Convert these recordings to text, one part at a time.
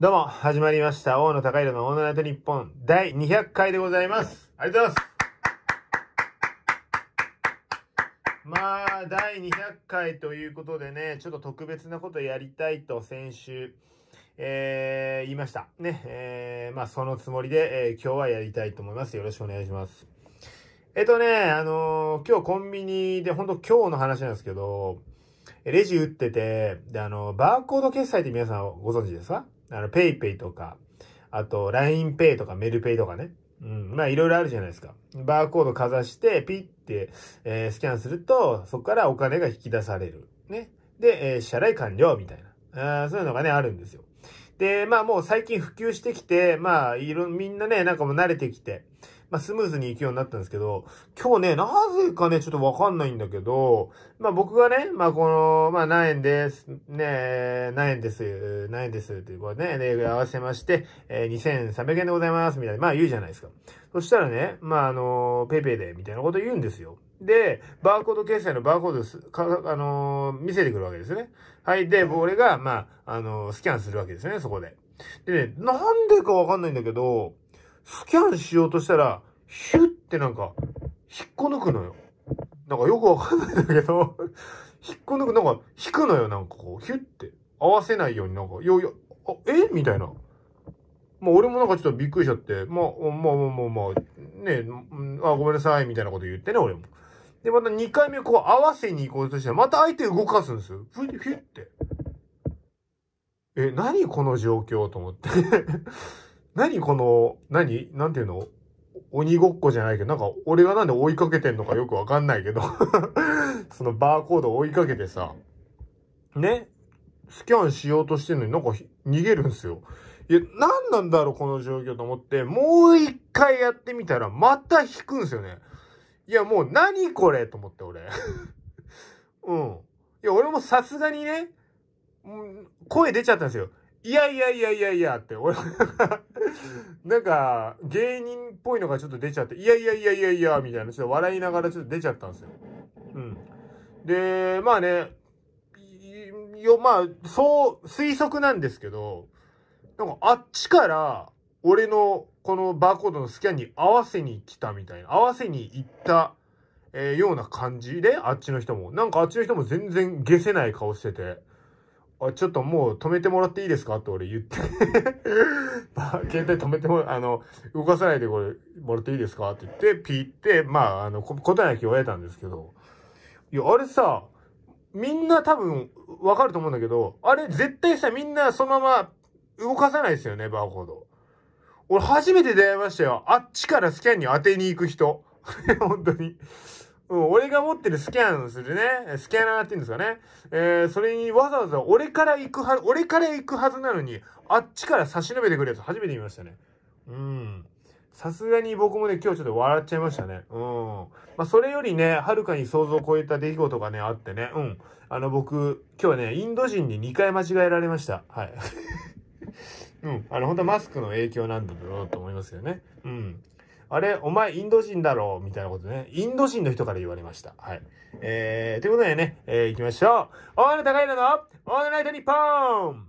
どうも、始まりました。大野高弘のオーナイト日本第200回でございます。ありがとうございます。まあ、第200回ということでね、ちょっと特別なことやりたいと先週、えー、言いました。ね、えー、まあ、そのつもりで、えー、今日はやりたいと思います。よろしくお願いします。えっとね、あのー、今日コンビニで、本当今日の話なんですけど、レジ打ってて、で、あの、バーコード決済って皆さんご存知ですかあの、ペイペイとか、あと、l i n e イとかメルペイとかね。うん。まあ、いろいろあるじゃないですか。バーコードかざして、ピッて、えー、スキャンすると、そこからお金が引き出される。ね。で、えー、支払い完了みたいな。あそういうのがね、あるんですよ。で、まあもう最近普及してきて、まあ、いろ、みんなね、なんかもう慣れてきて、まあ、スムーズに行くようになったんですけど、今日ね、なぜかね、ちょっとわかんないんだけど、まあ、僕がね、まあ、この、まあ、何円です、ね、何円です、何円ですっていうことね、で、合わせまして、えー、2300円でございます、みたいな、まあ、言うじゃないですか。そしたらね、まあ、あの、ペイペイで、みたいなこと言うんですよ。で、バーコード決済のバーコードす、か、あのー、見せてくるわけですね。はい。で、俺が、まあ、あのー、スキャンするわけですね、そこで。でね、なんでかわかんないんだけど、スキャンしようとしたら、シュッてなんか、引っこ抜くのよ。なんかよくわかんないんだけど 引っこ抜く、なんか引くのよ、なんかこう、ヒュッて。合わせないようになんか、いやいや、あ、えみたいな。まあ俺もなんかちょっとびっくりしちゃって、まあ、まあまあまあまあ、ねあ、ごめんなさい、みたいなこと言ってね、俺も。で、また2回目こう合わせに行こうとしたら、また相手動かすんですよ。ふひゅって。え、何この状況と思って 何この、何なんていうの鬼ごっこじゃないけど、なんか俺がなんで追いかけてんのかよくわかんないけど そのバーコード追いかけてさ、ね、スキャンしようとしてんのになんか逃げるんすよ。いや、何なんだろうこの状況と思って、もう一回やってみたらまた引くんすよね。いや、もう何これと思って俺 うん。いや、俺もさすがにね、声出ちゃったんですよ。いやいやいやいやいやって、俺なんか、芸人っぽいのがちょっと出ちゃって、いやいやいやいやいや、みたいな、ちょっと笑いながらちょっと出ちゃったんですよ。うん。で、まあね、よ、まあ、そう、推測なんですけど、なんかあっちから、俺のこのバーコードのスキャンに合わせに来たみたいな、合わせに行った、えー、ような感じで、あっちの人も。なんかあっちの人も全然下せない顔してて。あ、ちょっともう止めてもらっていいですかって俺言って 携帯止めても、あの、動かさないでこれ、もらっていいですかって言って、ピーって、まあ、あの、答えなきをえたんですけど、いや、あれさ、みんな多分、わかると思うんだけど、あれ絶対さ、みんなそのまま動かさないですよね、バーコード。俺初めて出会いましたよ。あっちからスキャンに当てに行く人。本当に。うん、俺が持ってるスキャンするね、スキャナーって言うんですかね。えー、それにわざわざ俺から行くは、ず、俺から行くはずなのに、あっちから差し伸べてくるやつ初めて見ましたね。うん。さすがに僕もね、今日ちょっと笑っちゃいましたね。うん。まあ、それよりね、はるかに想像を超えた出来事がね、あってね。うん。あの、僕、今日はね、インド人に2回間違えられました。はい。うん。あの、本当はマスクの影響なんだろうと思いますよね。うん。あれ、お前インド人だろみたいなことね。インド人の人から言われました。はい。えー、ということでね、えー、行きましょう。大野高なのオールナイトニッポン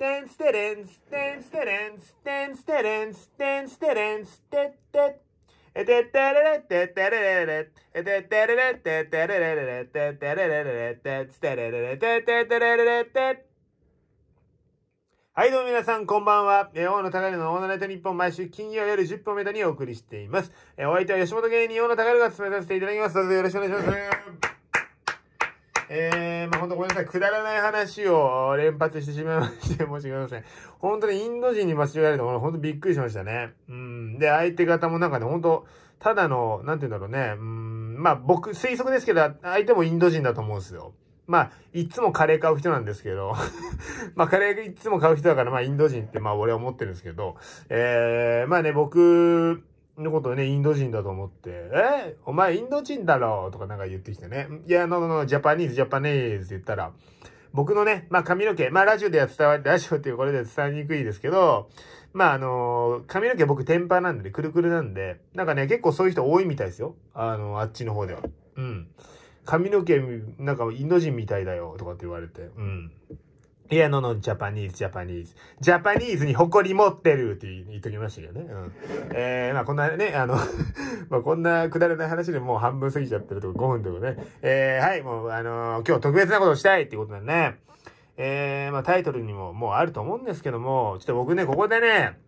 テンステレンス、テンステレンス、テンステレンス、テンステレンス、テッテッ。えてってれれってってれれれえてってれれってってれれれってってれれれってってれれれってってれれれってはい、どうも皆さん、こんばんは。えー、大野高るのオーラナイト日本毎週金曜夜10分をめにお送りしています。えー、お相手は吉本芸人大野高るが務めさせていただきます。どうぞよろしくお願いします。えー、まあ、ほんとごめんなさい。くだらない話を連発してしまいまして、申し訳ございません。本当にインド人に間違えられたほんとびっくりしましたね。うん。で、相手方もなんかね、ほんと、ただの、なんて言うんだろうね。うん、まあ、僕、推測ですけど、相手もインド人だと思うんですよ。まあ、いつもカレー買う人なんですけど まあ、カレーいつも買う人だから、まあ、インド人って、まあ、俺は思ってるんですけど、えー、まあね、僕のことをね、インド人だと思って、えー、お前インド人だろとかなんか言ってきてね、いや、no, n ジャパニーズ、ジャパニーズって言ったら、僕のね、まあ髪の毛、まあラジオでは伝わり、ラジオっていうこれでは伝わりにくいですけど、まああのー、髪の毛僕テンパなんで、ね、くるくるなんで、なんかね、結構そういう人多いみたいですよ。あのー、あっちの方では。うん。髪の毛、なんかインド人みたいだよ、とかって言われて、うん。いや、のの、ジャパニーズ、ジャパニーズ。ジャパニーズに誇り持ってるって言っときましたけどね。うん。えー、まあこんなね、あの まあこんなくだらない話でもう半分過ぎちゃってるとか、5分とかね。えー、はい、もうあのー、今日特別なことしたいってことでね。えー、まあタイトルにももうあると思うんですけども、ちょっと僕ね、ここでね、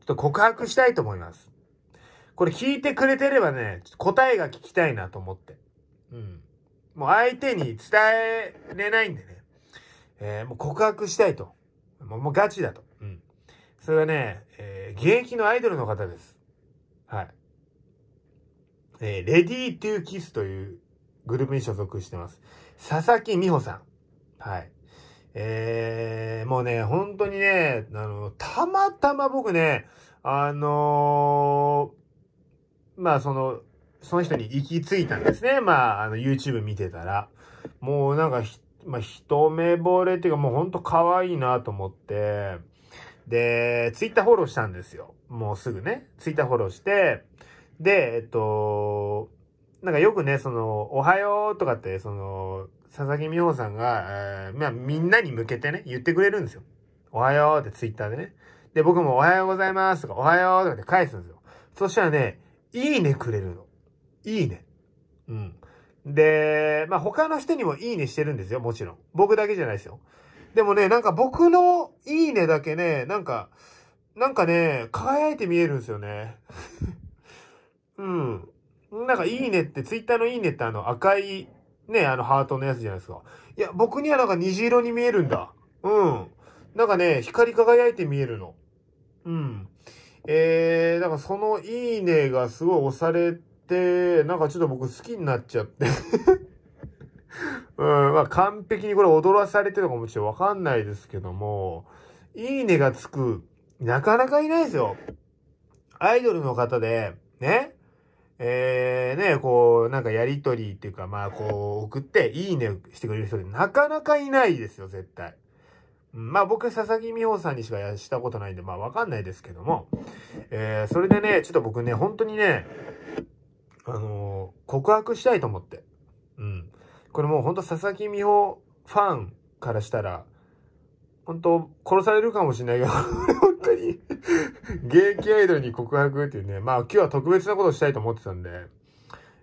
ちょっと告白したいと思います。これ聞いてくれてればね、答えが聞きたいなと思って。うん。もう相手に伝えれないんでね。えー、もう告白したいと。もうもうガチだと。うん。それはね、えー、現役のアイドルの方です。はい。えー、レディー・トゥ・ー・キスというグループに所属してます。佐々木美穂さん。はい。えー、もうね、本当にね、あの、たまたま僕ね、あのー、まあその、その人に行き着いたんですね。まあ、あの、YouTube 見てたら。もうなんか、まあ、一目惚れっていうか、もうほんと可愛いなと思って、で、ツイッターフォローしたんですよ。もうすぐね。ツイッターフォローして、で、えっと、なんかよくね、その、おはようとかって、その、佐々木美穂さんが、えー、まあ、みんなに向けてね、言ってくれるんですよ。おはようってツイッターでね。で、僕もおはようございますとか、おはようとかって返すんですよ。そしたらね、いいねくれるの。いいね。うん。で、まあ、他の人にもいいねしてるんですよ、もちろん。僕だけじゃないですよ。でもね、なんか僕のいいねだけね、なんか、なんかね、輝いて見えるんですよね。うん。なんかいいねって、ツイッターのいいねってあの赤い、ね、あのハートのやつじゃないですか。いや、僕にはなんか虹色に見えるんだ。うん。なんかね、光り輝いて見えるの。うん。えー、だからそのいいねがすごい押され、なんかちょっと僕好きになっちゃって うん、まあ完璧にこれ踊らされてるのかもちろんわかんないですけども、いいねがつく、なかなかいないですよ。アイドルの方で、ね、えー、ね、こう、なんかやりとりっていうか、まあ、こう、送って、いいねしてくれる人ってなかなかいないですよ、絶対。まあ僕、佐々木美穂さんにしかしたことないんで、まあわかんないですけども、えー、それでね、ちょっと僕ね、本当にね、あのー、告白したいと思って。うん。これもうほんと佐々木美穂ファンからしたら、本当殺されるかもしれないけど、本当に現役アイドルに告白っていうね、まあ今日は特別なことしたいと思ってたんで、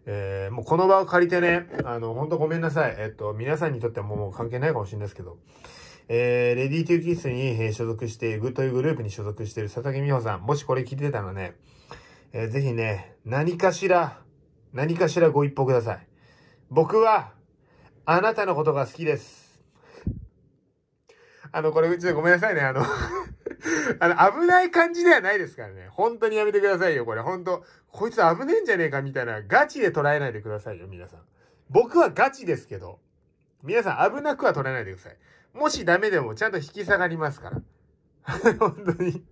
えー、もうこの場を借りてね、あの、本当ごめんなさい。えっと、皆さんにとってはもう関係ないかもしれないですけど、えー、レディー・トゥ・キスに所属している、というグループに所属している佐々木美穂さん、もしこれ聞いてたらね、えー、ぜひね、何かしら、何かしらご一報ください。僕は、あなたのことが好きです。あの、これ、うちでごめんなさいね。あの あの、危ない感じではないですからね。本当にやめてくださいよ、これ。本当こいつ危ねえんじゃねえかみたいな、ガチで捉えないでくださいよ、皆さん。僕はガチですけど、皆さん危なくは捉えないでください。もしダメでもちゃんと引き下がりますから。本当に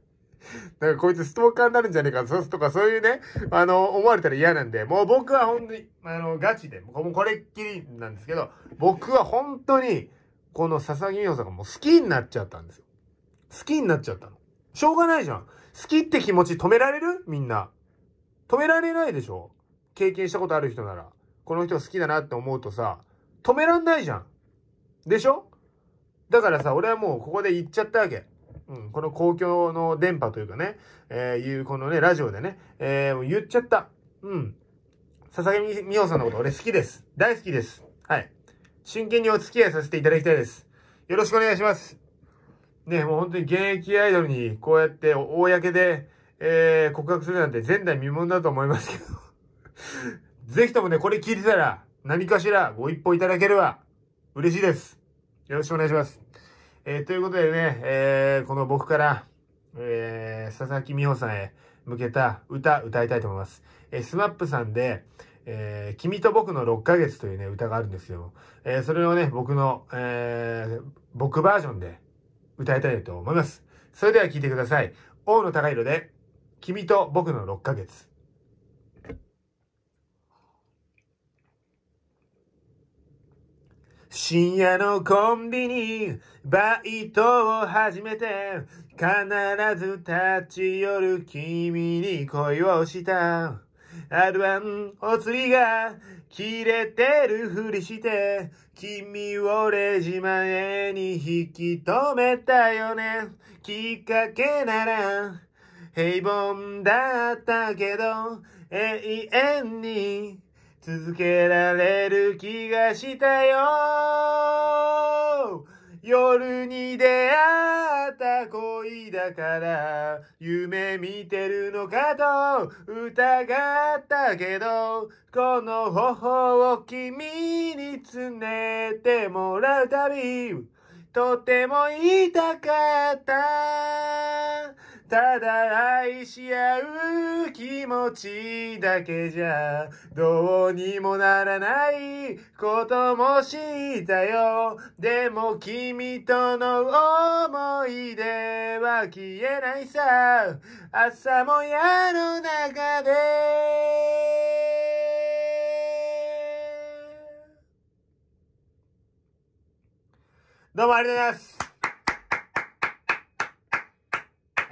なんかこいつストーカーになるんじゃねえか、そうとかそういうね、あの、思われたら嫌なんで、もう僕は本当に、あの、ガチで、もうこれっきりなんですけど、僕は本当に、この笹木美穂さんがもう好きになっちゃったんですよ。好きになっちゃったの。しょうがないじゃん。好きって気持ち止められるみんな。止められないでしょ経験したことある人なら。この人好きだなって思うとさ、止めらんないじゃん。でしょだからさ、俺はもうここで言っちゃったわけ。うん、この公共の電波というかね、えー、いう、このね、ラジオでね、えー、言っちゃった。うん。佐々木美穂さんのこと俺好きです。大好きです。はい。真剣にお付き合いさせていただきたいです。よろしくお願いします。ね、もう本当に現役アイドルにこうやって公で、えー、告白するなんて前代未聞だと思いますけど ぜひともね、これ聞いてたら何かしらご一報いただければ嬉しいです。よろしくお願いします。えー、ということでね、えー、この僕から、えー、佐々木美穂さんへ向けた歌、歌いたいと思います。えー、スマップさんで、えー、君と僕の6ヶ月というね、歌があるんですよ。えー、それをね、僕の、えー、僕バージョンで歌いたいと思います。それでは聴いてください。大野高弘で、君と僕の6ヶ月。深夜のコンビニ、バイトを始めて、必ず立ち寄る君に恋をした。R1 お釣りが切れてるふりして、君をレジ前に引き止めたよね。きっかけなら、平凡だったけど、永遠に続けられる気がしたよ夜に出会った恋だから夢見てるのかと疑ったけどこの頬を君につねてもらうたびとても痛かったただ愛し合う気持ちだけじゃどうにもならないことも知ったよでも君との思い出は消えないさ朝もやの中でどうもありがとうございます。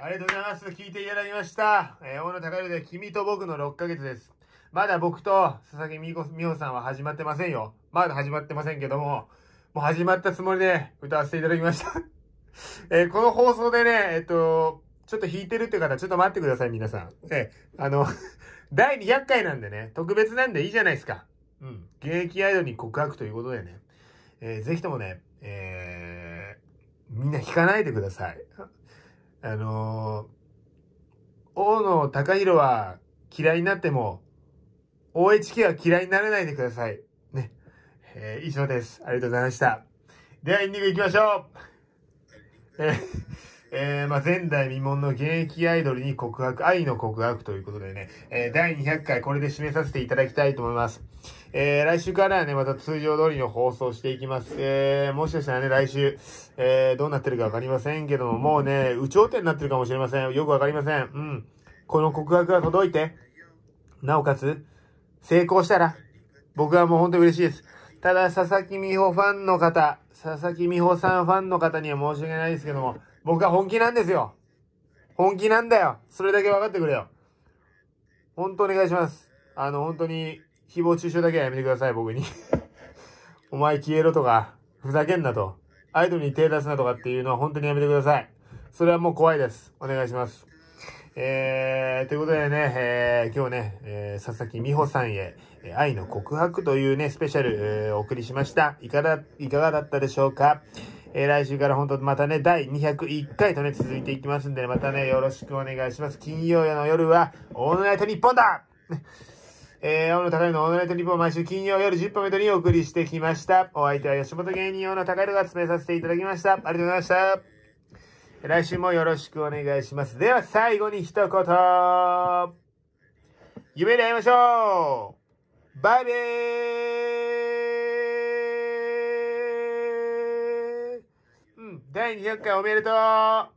ありがとうございます。聞いていただきました。えー、大野隆弘で君と僕の6ヶ月です。まだ僕と佐々木美穂さんは始まってませんよ。まだ始まってませんけども、もう始まったつもりで歌わせていただきました えー、この放送でね、えっと、ちょっと弾いてるって方、ちょっと待ってください、皆さん。えー、あの、第200回なんでね、特別なんでいいじゃないですか。うん。現役アイドルに告白ということでね。えー、ぜひともね、えー、みんな弾かないでください。あのー、大野隆弘は嫌いになっても、OHK は嫌いにならないでください。ね。えー、以上です。ありがとうございました。では、エンディング行きましょうえーえー、まあ、前代未聞の現役アイドルに告白、愛の告白ということでね、えー、第200回これで締めさせていただきたいと思います。えー、来週からはね、また通常通りの放送していきます。えー、もしかしたらね、来週、えー、どうなってるかわかりませんけども、もうね、有頂天になってるかもしれません。よくわかりません。うん。この告白が届いて、なおかつ、成功したら、僕はもう本当に嬉しいです。ただ、佐々木美穂ファンの方、佐々木美穂さんファンの方には申し訳ないですけども、僕は本気なんですよ。本気なんだよ。それだけ分かってくれよ。本当お願いします。あの、本当に、誹謗中傷だけはやめてください、僕に お前消えろとか、ふざけんなと、アイドルに手出すなとかっていうのは本当にやめてください。それはもう怖いです。お願いします。えー、ということでね、えー、今日ね、えー、佐々木美穂さんへ、え愛の告白というね、スペシャル、えー、お送りしました。いかが、いかがだったでしょうかえー、来週から本当またね、第201回とね、続いていきますんで、ね、またね、よろしくお願いします。金曜夜の夜は、オールナイト日本だえー、大野高のオールナイトニッポン毎週金曜夜10分目ドにお送りしてきました。お相手は吉本芸人大野高いが詰めさせていただきました。ありがとうございました。来週もよろしくお願いします。では最後に一言。夢で会いましょうバイビーうん、第200回おめでとう